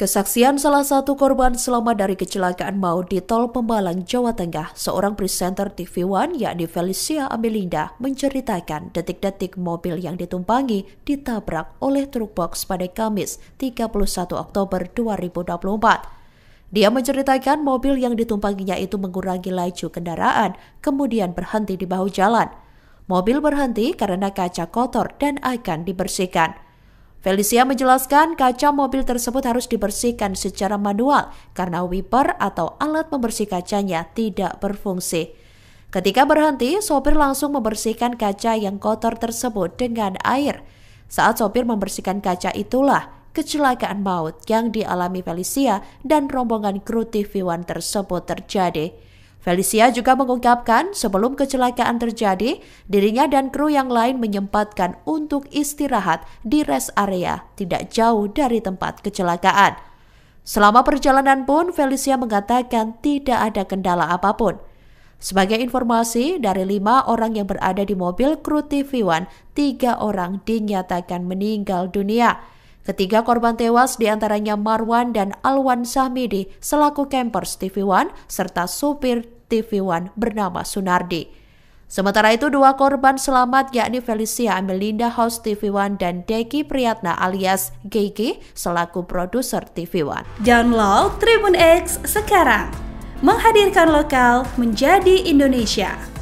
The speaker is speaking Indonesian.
Kesaksian salah satu korban selamat dari kecelakaan maut di Tol Pembalang, Jawa Tengah, seorang presenter TV One yakni Felicia Amelinda menceritakan detik-detik mobil yang ditumpangi ditabrak oleh truk box pada Kamis 31 Oktober 2024. Dia menceritakan mobil yang ditumpanginya itu mengurangi laju kendaraan, kemudian berhenti di bahu jalan. Mobil berhenti karena kaca kotor dan akan dibersihkan. Felicia menjelaskan kaca mobil tersebut harus dibersihkan secara manual karena wiper atau alat pembersih kacanya tidak berfungsi. Ketika berhenti, sopir langsung membersihkan kaca yang kotor tersebut dengan air. Saat sopir membersihkan kaca itulah kecelakaan maut yang dialami Felicia dan rombongan kru TV One tersebut terjadi. Felicia juga mengungkapkan sebelum kecelakaan terjadi, dirinya dan kru yang lain menyempatkan untuk istirahat di rest area tidak jauh dari tempat kecelakaan. Selama perjalanan pun Felicia mengatakan tidak ada kendala apapun. Sebagai informasi, dari lima orang yang berada di mobil kru TV One, tiga orang dinyatakan meninggal dunia. Ketiga korban tewas diantaranya Marwan dan Alwan Sahmidi selaku campers TV One serta supir TV One bernama Sunardi. Sementara itu dua korban selamat yakni Felicia Amelinda House TV One dan Deki Priyatna alias Geki selaku produser TV One. Download Tribun X sekarang. Menghadirkan lokal menjadi Indonesia.